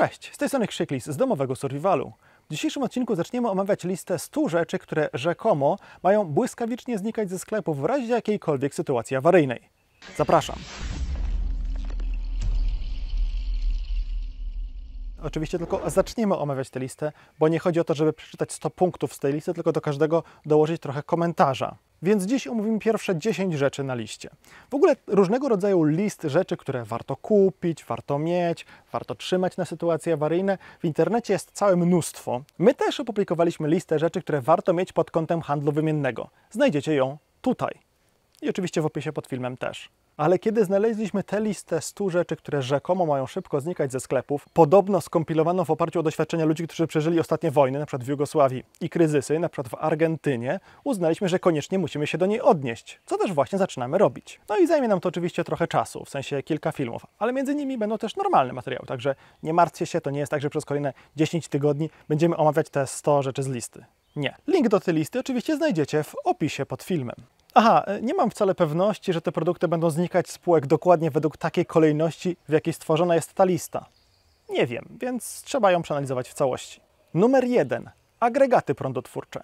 Cześć, z tej strony Krzyk z domowego survivalu. W dzisiejszym odcinku zaczniemy omawiać listę 100 rzeczy, które rzekomo mają błyskawicznie znikać ze sklepu w razie jakiejkolwiek sytuacji awaryjnej. Zapraszam. Oczywiście tylko zaczniemy omawiać tę listę, bo nie chodzi o to, żeby przeczytać 100 punktów z tej listy, tylko do każdego dołożyć trochę komentarza. Więc dziś omówimy pierwsze 10 rzeczy na liście. W ogóle różnego rodzaju list rzeczy, które warto kupić, warto mieć, warto trzymać na sytuacje awaryjne. W internecie jest całe mnóstwo. My też opublikowaliśmy listę rzeczy, które warto mieć pod kątem handlu wymiennego. Znajdziecie ją tutaj. I oczywiście w opisie pod filmem też ale kiedy znaleźliśmy tę listę 100 rzeczy, które rzekomo mają szybko znikać ze sklepów, podobno skompilowano w oparciu o doświadczenia ludzi, którzy przeżyli ostatnie wojny, np. w Jugosławii i kryzysy, np. w Argentynie, uznaliśmy, że koniecznie musimy się do niej odnieść, co też właśnie zaczynamy robić. No i zajmie nam to oczywiście trochę czasu, w sensie kilka filmów, ale między nimi będą też normalne materiały, także nie martwcie się, to nie jest tak, że przez kolejne 10 tygodni będziemy omawiać te 100 rzeczy z listy. Nie. Link do tej listy oczywiście znajdziecie w opisie pod filmem. Aha, e, nie mam wcale pewności, że te produkty będą znikać z półek dokładnie według takiej kolejności, w jakiej stworzona jest ta lista. Nie wiem, więc trzeba ją przeanalizować w całości. Numer 1. Agregaty prądotwórcze.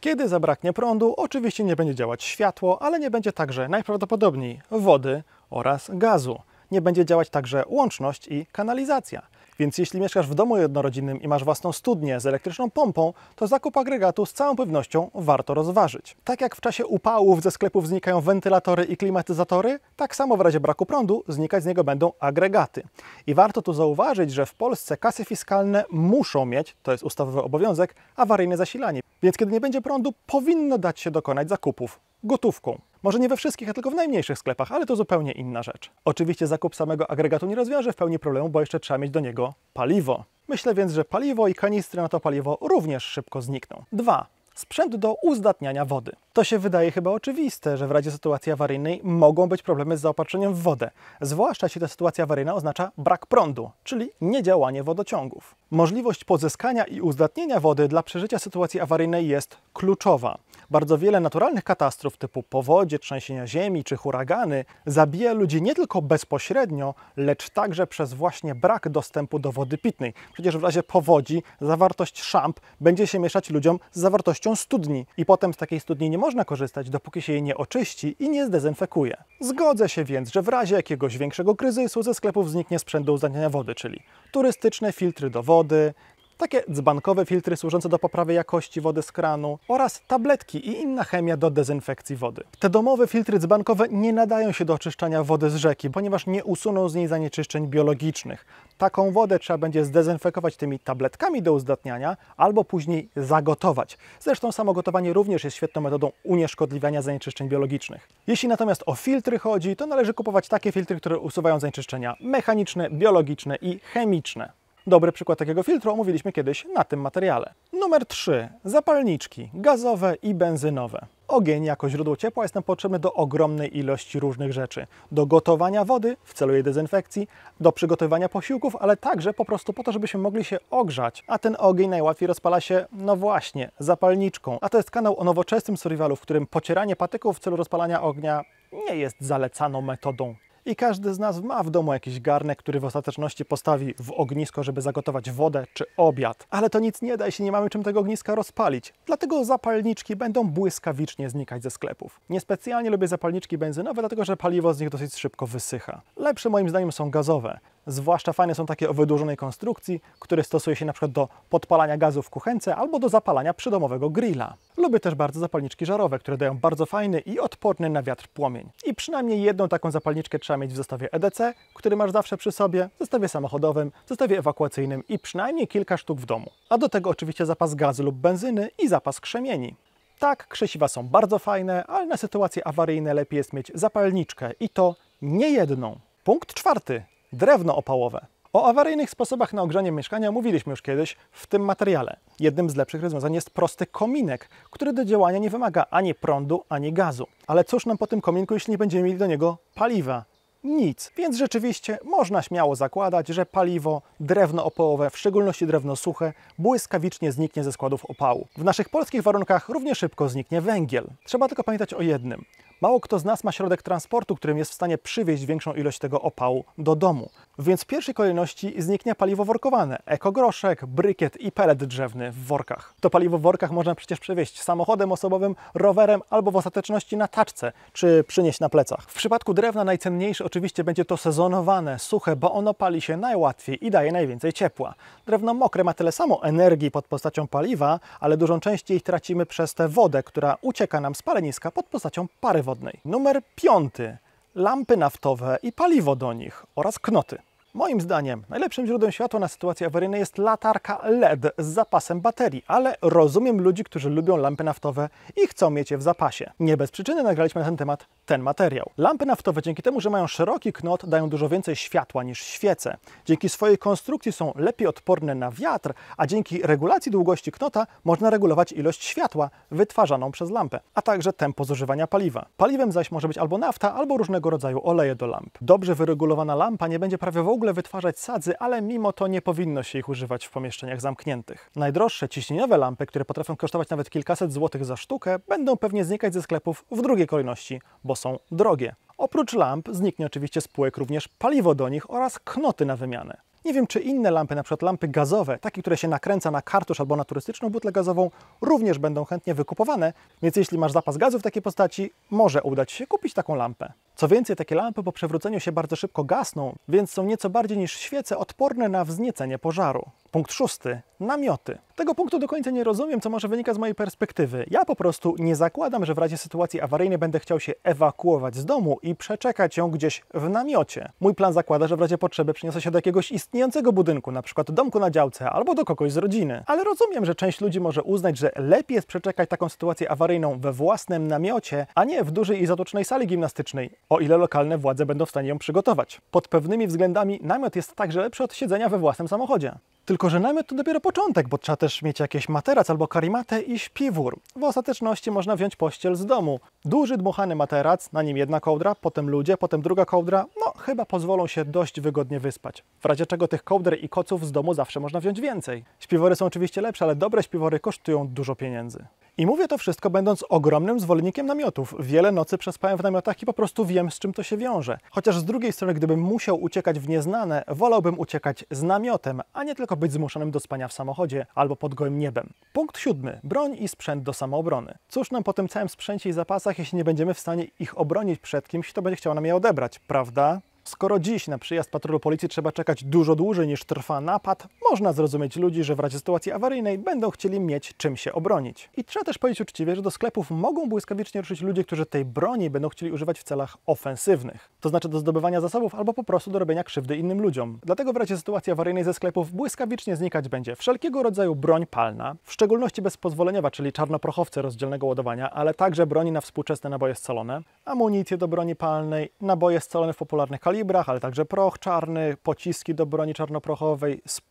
Kiedy zabraknie prądu, oczywiście nie będzie działać światło, ale nie będzie także najprawdopodobniej wody oraz gazu. Nie będzie działać także łączność i kanalizacja. Więc jeśli mieszkasz w domu jednorodzinnym i masz własną studnię z elektryczną pompą, to zakup agregatu z całą pewnością warto rozważyć. Tak jak w czasie upałów ze sklepów znikają wentylatory i klimatyzatory, tak samo w razie braku prądu znikać z niego będą agregaty. I warto tu zauważyć, że w Polsce kasy fiskalne muszą mieć, to jest ustawowy obowiązek, awaryjne zasilanie. Więc kiedy nie będzie prądu, powinno dać się dokonać zakupów gotówką. Może nie we wszystkich, a tylko w najmniejszych sklepach, ale to zupełnie inna rzecz. Oczywiście zakup samego agregatu nie rozwiąże w pełni problemu, bo jeszcze trzeba mieć do niego paliwo. Myślę więc, że paliwo i kanistry na to paliwo również szybko znikną. 2. Sprzęt do uzdatniania wody. To się wydaje chyba oczywiste, że w razie sytuacji awaryjnej mogą być problemy z zaopatrzeniem w wodę, zwłaszcza jeśli ta sytuacja awaryjna oznacza brak prądu, czyli niedziałanie wodociągów. Możliwość pozyskania i uzdatnienia wody dla przeżycia sytuacji awaryjnej jest kluczowa. Bardzo wiele naturalnych katastrof typu powodzie, trzęsienia ziemi czy huragany zabija ludzi nie tylko bezpośrednio, lecz także przez właśnie brak dostępu do wody pitnej. Przecież w razie powodzi zawartość szamp będzie się mieszać ludziom z zawartością studni i potem z takiej studni nie można korzystać, dopóki się jej nie oczyści i nie zdezynfekuje. Zgodzę się więc, że w razie jakiegoś większego kryzysu ze sklepów zniknie sprzęt do wody, czyli turystyczne filtry do wody, takie dzbankowe filtry służące do poprawy jakości wody z kranu oraz tabletki i inna chemia do dezynfekcji wody. Te domowe filtry dzbankowe nie nadają się do oczyszczania wody z rzeki, ponieważ nie usuną z niej zanieczyszczeń biologicznych. Taką wodę trzeba będzie zdezynfekować tymi tabletkami do uzdatniania albo później zagotować. Zresztą samo gotowanie również jest świetną metodą unieszkodliwiania zanieczyszczeń biologicznych. Jeśli natomiast o filtry chodzi, to należy kupować takie filtry, które usuwają zanieczyszczenia mechaniczne, biologiczne i chemiczne. Dobry przykład takiego filtru omówiliśmy kiedyś na tym materiale. Numer 3. Zapalniczki gazowe i benzynowe. Ogień jako źródło ciepła jest nam potrzebny do ogromnej ilości różnych rzeczy. Do gotowania wody w celu jej dezynfekcji, do przygotowywania posiłków, ale także po prostu po to, żebyśmy mogli się ogrzać. A ten ogień najłatwiej rozpala się, no właśnie, zapalniczką. A to jest kanał o nowoczesnym survivalu, w którym pocieranie patyków w celu rozpalania ognia nie jest zalecaną metodą i każdy z nas ma w domu jakiś garnek, który w ostateczności postawi w ognisko, żeby zagotować wodę czy obiad. Ale to nic nie da, jeśli nie mamy czym tego ogniska rozpalić. Dlatego zapalniczki będą błyskawicznie znikać ze sklepów. Niespecjalnie lubię zapalniczki benzynowe, dlatego że paliwo z nich dosyć szybko wysycha. Lepsze moim zdaniem są gazowe. Zwłaszcza fajne są takie o wydłużonej konstrukcji, które stosuje się np. do podpalania gazu w kuchence albo do zapalania przydomowego grilla. Lubię też bardzo zapalniczki żarowe, które dają bardzo fajny i odporny na wiatr płomień. I przynajmniej jedną taką zapalniczkę trzeba mieć w zestawie EDC, który masz zawsze przy sobie, w zestawie samochodowym, w zestawie ewakuacyjnym i przynajmniej kilka sztuk w domu. A do tego oczywiście zapas gazu lub benzyny i zapas krzemieni. Tak, krzesiwa są bardzo fajne, ale na sytuacje awaryjne lepiej jest mieć zapalniczkę i to nie jedną. Punkt czwarty drewno opałowe. O awaryjnych sposobach na ogrzanie mieszkania mówiliśmy już kiedyś w tym materiale. Jednym z lepszych rozwiązań jest prosty kominek, który do działania nie wymaga ani prądu, ani gazu. Ale cóż nam po tym kominku, jeśli nie będziemy mieli do niego paliwa? Nic. Więc rzeczywiście można śmiało zakładać, że paliwo, drewno opałowe, w szczególności drewno suche, błyskawicznie zniknie ze składów opału. W naszych polskich warunkach równie szybko zniknie węgiel. Trzeba tylko pamiętać o jednym. Mało kto z nas ma środek transportu, którym jest w stanie przywieźć większą ilość tego opału do domu. Więc w pierwszej kolejności zniknie paliwo workowane, ekogroszek, brykiet i pelet drzewny w workach. To paliwo w workach można przecież przewieźć samochodem osobowym, rowerem albo w ostateczności na taczce, czy przynieść na plecach. W przypadku drewna najcenniejsze oczywiście będzie to sezonowane, suche, bo ono pali się najłatwiej i daje najwięcej ciepła. Drewno mokre ma tyle samo energii pod postacią paliwa, ale dużą jej tracimy przez tę wodę, która ucieka nam z paleniska pod postacią pary wodnej. Numer piąty. Lampy naftowe i paliwo do nich oraz knoty. Moim zdaniem najlepszym źródłem światła na sytuacje awaryjne jest latarka LED z zapasem baterii, ale rozumiem ludzi, którzy lubią lampy naftowe i chcą mieć je w zapasie. Nie bez przyczyny nagraliśmy na ten temat ten materiał. Lampy naftowe dzięki temu, że mają szeroki knot, dają dużo więcej światła niż świece. Dzięki swojej konstrukcji są lepiej odporne na wiatr, a dzięki regulacji długości knota można regulować ilość światła wytwarzaną przez lampę, a także tempo zużywania paliwa. Paliwem zaś może być albo nafta, albo różnego rodzaju oleje do lamp. Dobrze wyregulowana lampa nie będzie prawie w ogóle ogóle wytwarzać sadzy, ale mimo to nie powinno się ich używać w pomieszczeniach zamkniętych. Najdroższe ciśnieniowe lampy, które potrafią kosztować nawet kilkaset złotych za sztukę, będą pewnie znikać ze sklepów w drugiej kolejności, bo są drogie. Oprócz lamp zniknie oczywiście z półek również paliwo do nich oraz knoty na wymianę. Nie wiem, czy inne lampy, np. lampy gazowe, takie, które się nakręca na kartusz albo na turystyczną butlę gazową, również będą chętnie wykupowane, więc jeśli masz zapas gazu w takiej postaci, może udać się kupić taką lampę. Co więcej, takie lampy po przewróceniu się bardzo szybko gasną, więc są nieco bardziej niż świece odporne na wzniecenie pożaru. Punkt szósty. Namioty. Tego punktu do końca nie rozumiem, co może wynika z mojej perspektywy. Ja po prostu nie zakładam, że w razie sytuacji awaryjnej będę chciał się ewakuować z domu i przeczekać ją gdzieś w namiocie. Mój plan zakłada, że w razie potrzeby przyniosę się do jakiegoś istniejącego budynku, na przykład domku na działce albo do kogoś z rodziny. Ale rozumiem, że część ludzi może uznać, że lepiej jest przeczekać taką sytuację awaryjną we własnym namiocie, a nie w dużej i zatocznej sali gimnastycznej, o ile lokalne władze będą w stanie ją przygotować. Pod pewnymi względami namiot jest także lepszy od siedzenia we własnym samochodzie. Tylko tylko, że namiot to dopiero początek, bo trzeba też mieć jakieś materac albo karimatę i śpiwór. W ostateczności można wziąć pościel z domu. Duży dmuchany materac, na nim jedna kołdra, potem ludzie, potem druga kołdra, no chyba pozwolą się dość wygodnie wyspać. W razie czego tych kołder i koców z domu zawsze można wziąć więcej. Śpiwory są oczywiście lepsze, ale dobre śpiwory kosztują dużo pieniędzy. I mówię to wszystko będąc ogromnym zwolennikiem namiotów. Wiele nocy przespałem w namiotach i po prostu wiem, z czym to się wiąże. Chociaż z drugiej strony, gdybym musiał uciekać w nieznane, wolałbym uciekać z namiotem, a nie tylko być zmuszonym do spania w samochodzie albo pod gołym niebem. Punkt siódmy. Broń i sprzęt do samoobrony. Cóż nam po tym całym sprzęcie i zapasach, jeśli nie będziemy w stanie ich obronić przed kimś, kto będzie chciał nam je odebrać, prawda? Skoro dziś na przyjazd patrolu policji trzeba czekać dużo dłużej niż trwa napad, można zrozumieć ludzi, że w razie sytuacji awaryjnej będą chcieli mieć czym się obronić. I trzeba też powiedzieć uczciwie, że do sklepów mogą błyskawicznie ruszyć ludzie, którzy tej broni będą chcieli używać w celach ofensywnych. To znaczy do zdobywania zasobów albo po prostu do robienia krzywdy innym ludziom. Dlatego w razie sytuacji awaryjnej ze sklepów błyskawicznie znikać będzie wszelkiego rodzaju broń palna, w szczególności bezpozwoleniowa, czyli czarnoprochowce rozdzielnego ładowania, ale także broni na współczesne naboje scalone, amunicje do broni palnej, naboje scalone w popularnych kalibrach, kalibrach, ale także proch czarny, pociski do broni czarnoprochowej, sp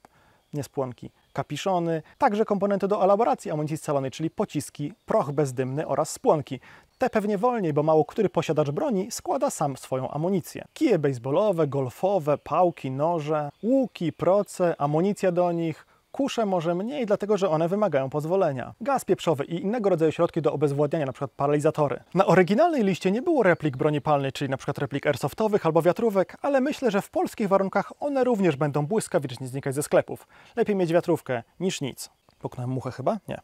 nie spłonki, kapiszony, także komponenty do elaboracji amunicji scalonej, czyli pociski, proch bezdymny oraz spłonki. Te pewnie wolniej, bo mało który posiadacz broni składa sam swoją amunicję. Kije baseballowe, golfowe, pałki, noże, łuki, proce, amunicja do nich, kusze może mniej, dlatego że one wymagają pozwolenia. Gaz pieprzowy i innego rodzaju środki do obezwładniania, np. paralizatory. Na oryginalnej liście nie było replik broni palnej, czyli np. replik airsoftowych albo wiatrówek, ale myślę, że w polskich warunkach one również będą błyskawicznie znikać ze sklepów. Lepiej mieć wiatrówkę niż nic. Puknąłem muchę chyba? Nie.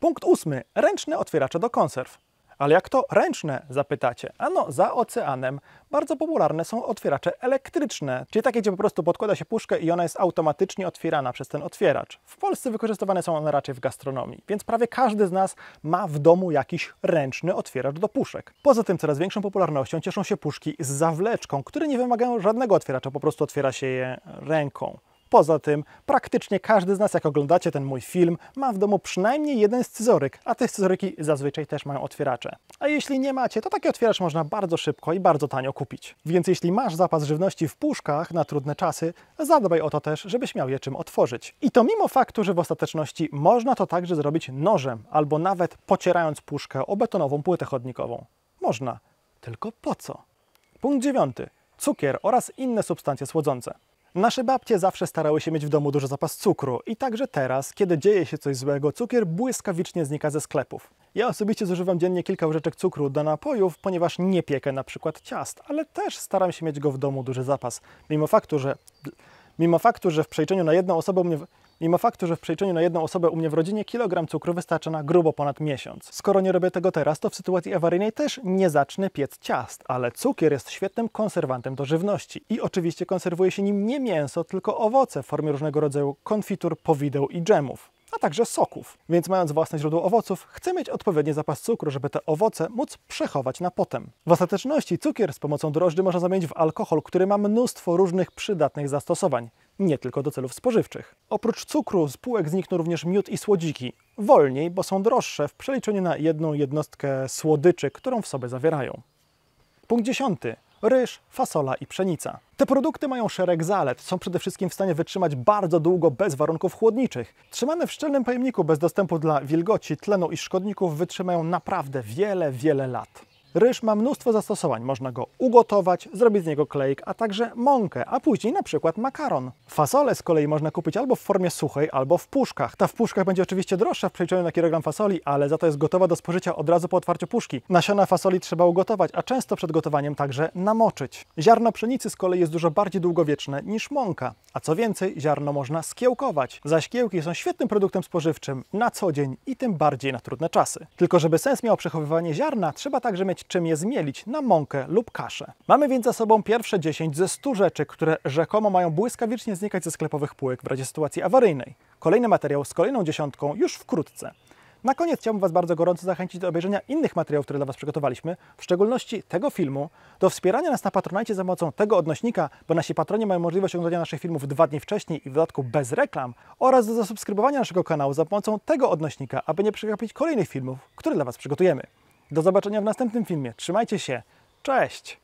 Punkt ósmy. Ręczne otwieracze do konserw. Ale jak to ręczne, zapytacie? Ano, za oceanem bardzo popularne są otwieracze elektryczne, czyli takie, gdzie po prostu podkłada się puszkę i ona jest automatycznie otwierana przez ten otwieracz. W Polsce wykorzystywane są one raczej w gastronomii, więc prawie każdy z nas ma w domu jakiś ręczny otwieracz do puszek. Poza tym coraz większą popularnością cieszą się puszki z zawleczką, które nie wymagają żadnego otwieracza, po prostu otwiera się je ręką. Poza tym, praktycznie każdy z nas, jak oglądacie ten mój film, ma w domu przynajmniej jeden scyzoryk, a te scyzoryki zazwyczaj też mają otwieracze. A jeśli nie macie, to taki otwieracz można bardzo szybko i bardzo tanio kupić. Więc jeśli masz zapas żywności w puszkach na trudne czasy, zadbaj o to też, żebyś miał je czym otworzyć. I to mimo faktu, że w ostateczności można to także zrobić nożem, albo nawet pocierając puszkę o betonową płytę chodnikową. Można. Tylko po co? Punkt dziewiąty. Cukier oraz inne substancje słodzące. Nasze babcie zawsze starały się mieć w domu duży zapas cukru i także teraz, kiedy dzieje się coś złego, cukier błyskawicznie znika ze sklepów. Ja osobiście zużywam dziennie kilka łyżeczek cukru do napojów, ponieważ nie piekę na przykład ciast, ale też staram się mieć go w domu duży zapas, mimo faktu, że mimo faktu, że w przejrzeniu na jedną osobę u mnie Mimo faktu, że w przeliczeniu na jedną osobę u mnie w rodzinie kilogram cukru wystarcza na grubo ponad miesiąc. Skoro nie robię tego teraz, to w sytuacji awaryjnej też nie zacznę piec ciast, ale cukier jest świetnym konserwantem do żywności. I oczywiście konserwuje się nim nie mięso, tylko owoce w formie różnego rodzaju konfitur, powideł i dżemów a także soków. Więc mając własne źródło owoców, chcę mieć odpowiedni zapas cukru, żeby te owoce móc przechować na potem. W ostateczności cukier z pomocą drożdży można zamienić w alkohol, który ma mnóstwo różnych przydatnych zastosowań nie tylko do celów spożywczych. Oprócz cukru z półek znikną również miód i słodziki. Wolniej, bo są droższe w przeliczeniu na jedną jednostkę słodyczy, którą w sobie zawierają. Punkt dziesiąty. Ryż, fasola i pszenica. Te produkty mają szereg zalet. Są przede wszystkim w stanie wytrzymać bardzo długo bez warunków chłodniczych. Trzymane w szczelnym pojemniku bez dostępu dla wilgoci, tlenu i szkodników wytrzymają naprawdę wiele, wiele lat. Ryż ma mnóstwo zastosowań. Można go ugotować, zrobić z niego klejk, a także mąkę, a później na przykład makaron. Fasole z kolei można kupić albo w formie suchej, albo w puszkach. Ta w puszkach będzie oczywiście droższa w przeliczeniu na kilogram fasoli, ale za to jest gotowa do spożycia od razu po otwarciu puszki. Nasiona fasoli trzeba ugotować, a często przed gotowaniem także namoczyć. Ziarno pszenicy z kolei jest dużo bardziej długowieczne niż mąka. A co więcej, ziarno można skiełkować. Zaś kiełki są świetnym produktem spożywczym na co dzień i tym bardziej na trudne czasy. Tylko żeby sens miał przechowywanie ziarna, trzeba także mieć czym je zmielić na mąkę lub kaszę. Mamy więc za sobą pierwsze 10 ze 100 rzeczy, które rzekomo mają błyskawicznie znikać ze sklepowych półek w razie sytuacji awaryjnej. Kolejny materiał z kolejną dziesiątką już wkrótce. Na koniec chciałbym Was bardzo gorąco zachęcić do obejrzenia innych materiałów, które dla Was przygotowaliśmy, w szczególności tego filmu, do wspierania nas na Patronajcie za pomocą tego odnośnika, bo nasi patroni mają możliwość oglądania naszych filmów dwa dni wcześniej i w dodatku bez reklam, oraz do zasubskrybowania naszego kanału za pomocą tego odnośnika, aby nie przegapić kolejnych filmów, które dla Was przygotujemy. Do zobaczenia w następnym filmie. Trzymajcie się. Cześć!